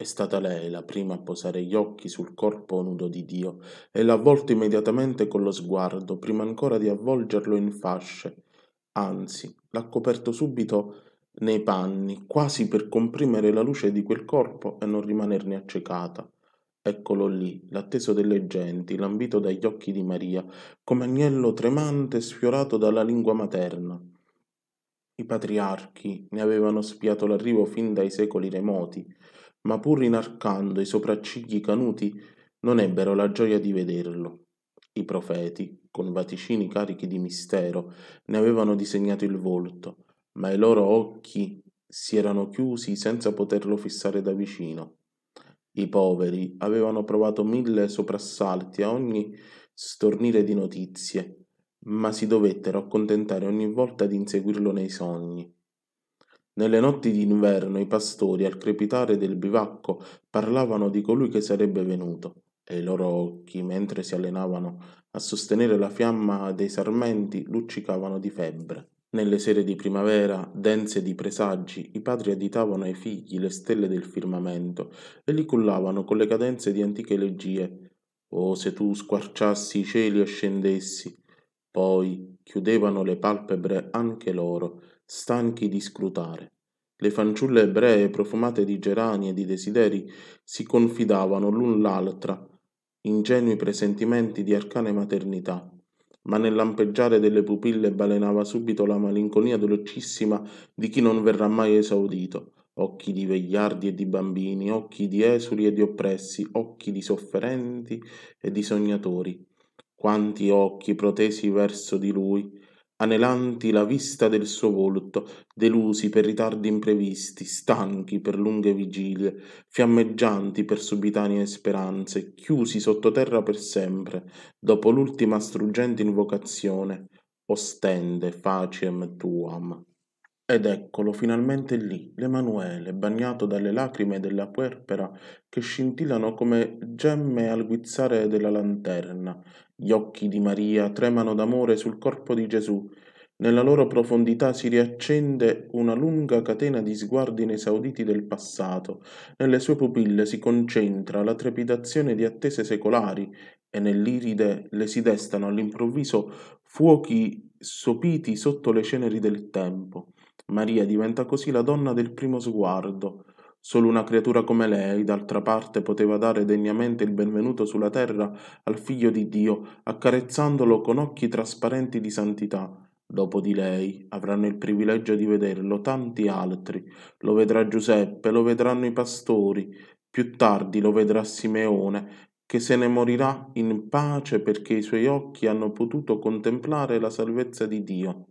È stata lei la prima a posare gli occhi sul corpo nudo di Dio e l'ha avvolto immediatamente con lo sguardo, prima ancora di avvolgerlo in fasce. Anzi, l'ha coperto subito nei panni, quasi per comprimere la luce di quel corpo e non rimanerne accecata. Eccolo lì, l'atteso delle genti, lambito dagli occhi di Maria, come agnello tremante sfiorato dalla lingua materna. I patriarchi ne avevano spiato l'arrivo fin dai secoli remoti, ma pur inarcando i sopraccigli canuti non ebbero la gioia di vederlo. I profeti, con vaticini carichi di mistero, ne avevano disegnato il volto, ma i loro occhi si erano chiusi senza poterlo fissare da vicino. I poveri avevano provato mille soprassalti a ogni stornire di notizie, ma si dovettero accontentare ogni volta di inseguirlo nei sogni. Nelle notti d'inverno i pastori, al crepitare del bivacco, parlavano di colui che sarebbe venuto, e i loro occhi, mentre si allenavano a sostenere la fiamma dei sarmenti, luccicavano di febbre. Nelle sere di primavera, dense di presagi, i padri additavano ai figli le stelle del firmamento e li cullavano con le cadenze di antiche elegie. Oh, se tu squarciassi i cieli e scendessi! Poi chiudevano le palpebre anche loro stanchi di scrutare le fanciulle ebree profumate di gerani e di desideri si confidavano l'un l'altra ingenui presentimenti di arcane maternità ma nel lampeggiare delle pupille balenava subito la malinconia dolcissima di chi non verrà mai esaudito occhi di vegliardi e di bambini occhi di esuli e di oppressi occhi di sofferenti e di sognatori quanti occhi protesi verso di lui anelanti la vista del suo volto, delusi per ritardi imprevisti, stanchi per lunghe vigilie, fiammeggianti per subitanee speranze, chiusi sottoterra per sempre, dopo l'ultima struggente invocazione, ostende faciem tuam ed eccolo finalmente lì, l'Emanuele, bagnato dalle lacrime della puerpera che scintillano come gemme al guizzare della lanterna. Gli occhi di Maria tremano d'amore sul corpo di Gesù. Nella loro profondità si riaccende una lunga catena di sguardi inesauditi del passato. Nelle sue pupille si concentra la trepidazione di attese secolari e nell'iride le si destano all'improvviso fuochi sopiti sotto le ceneri del tempo. Maria diventa così la donna del primo sguardo. Solo una creatura come lei, d'altra parte, poteva dare degnamente il benvenuto sulla terra al figlio di Dio, accarezzandolo con occhi trasparenti di santità. Dopo di lei avranno il privilegio di vederlo tanti altri. Lo vedrà Giuseppe, lo vedranno i pastori, più tardi lo vedrà Simeone, che se ne morirà in pace perché i suoi occhi hanno potuto contemplare la salvezza di Dio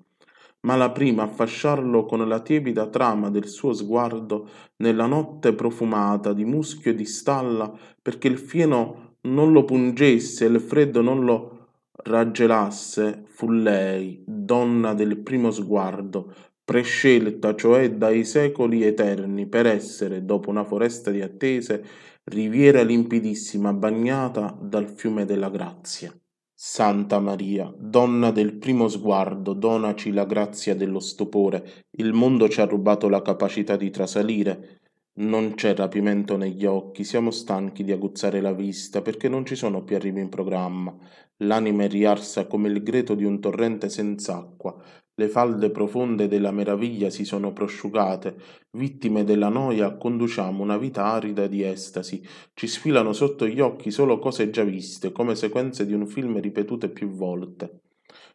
ma la prima a fasciarlo con la tiepida trama del suo sguardo nella notte profumata di muschio e di stalla perché il fieno non lo pungesse e il freddo non lo raggelasse fu lei donna del primo sguardo prescelta cioè dai secoli eterni per essere dopo una foresta di attese riviera limpidissima bagnata dal fiume della grazia Santa Maria, donna del primo sguardo, donaci la grazia dello stupore. Il mondo ci ha rubato la capacità di trasalire. Non c'è rapimento negli occhi, siamo stanchi di aguzzare la vista perché non ci sono più arrivi in programma. L'anima è riarsa come il greto di un torrente senz'acqua le falde profonde della meraviglia si sono prosciugate, vittime della noia conduciamo una vita arida di estasi, ci sfilano sotto gli occhi solo cose già viste, come sequenze di un film ripetute più volte.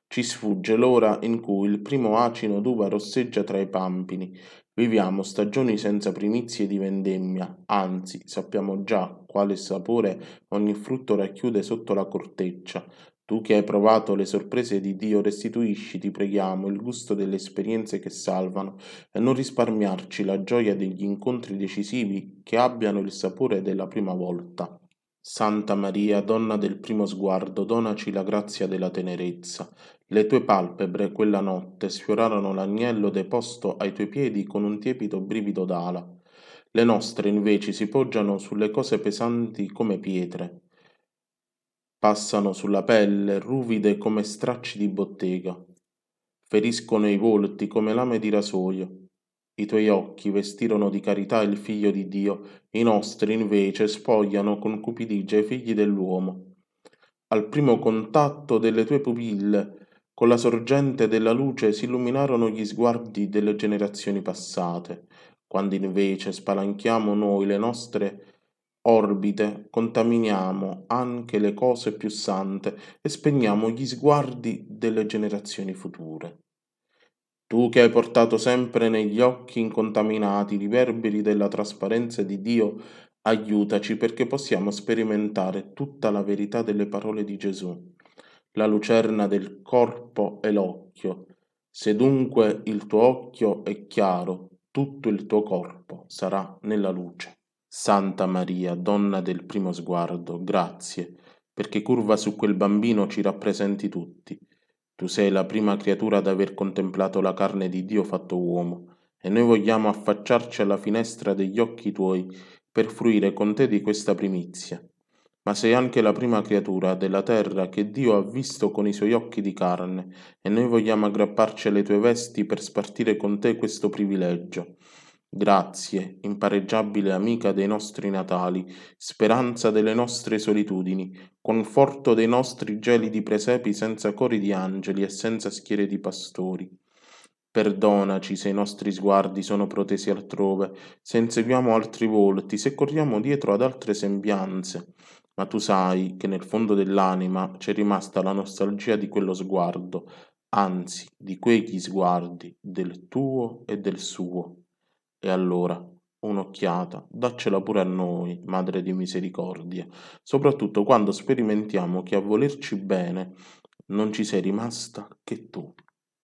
Ci sfugge l'ora in cui il primo acino d'uva rosseggia tra i pampini. Viviamo stagioni senza primizie di vendemmia, anzi sappiamo già quale sapore ogni frutto racchiude sotto la corteccia, tu che hai provato le sorprese di Dio, restituisci, ti preghiamo, il gusto delle esperienze che salvano e non risparmiarci la gioia degli incontri decisivi che abbiano il sapore della prima volta. Santa Maria, donna del primo sguardo, donaci la grazia della tenerezza. Le tue palpebre quella notte sfiorarono l'agnello deposto ai tuoi piedi con un tiepido brivido d'ala. Le nostre invece si poggiano sulle cose pesanti come pietre, passano sulla pelle ruvide come stracci di bottega, feriscono i volti come lame di rasoio. I tuoi occhi vestirono di carità il figlio di Dio, i nostri invece spogliano con cupidigia i figli dell'uomo. Al primo contatto delle tue pupille, con la sorgente della luce si illuminarono gli sguardi delle generazioni passate, quando invece spalanchiamo noi le nostre orbite contaminiamo anche le cose più sante e spegniamo gli sguardi delle generazioni future. Tu che hai portato sempre negli occhi incontaminati i riverberi della trasparenza di Dio, aiutaci perché possiamo sperimentare tutta la verità delle parole di Gesù. La lucerna del corpo e l'occhio. Se dunque il tuo occhio è chiaro, tutto il tuo corpo sarà nella luce santa maria donna del primo sguardo grazie perché curva su quel bambino ci rappresenti tutti tu sei la prima creatura ad aver contemplato la carne di dio fatto uomo e noi vogliamo affacciarci alla finestra degli occhi tuoi per fruire con te di questa primizia ma sei anche la prima creatura della terra che Dio ha visto con i suoi occhi di carne, e noi vogliamo aggrapparci alle tue vesti per spartire con te questo privilegio, Grazie, impareggiabile amica dei nostri natali, speranza delle nostre solitudini, conforto dei nostri gelidi presepi senza cori di angeli e senza schiere di pastori. Perdonaci se i nostri sguardi sono protesi altrove, se inseguiamo altri volti, se corriamo dietro ad altre sembianze, ma tu sai che nel fondo dell'anima c'è rimasta la nostalgia di quello sguardo, anzi di quegli sguardi, del tuo e del suo. E allora, un'occhiata, daccela pure a noi, Madre di Misericordia, soprattutto quando sperimentiamo che a volerci bene non ci sei rimasta che tu.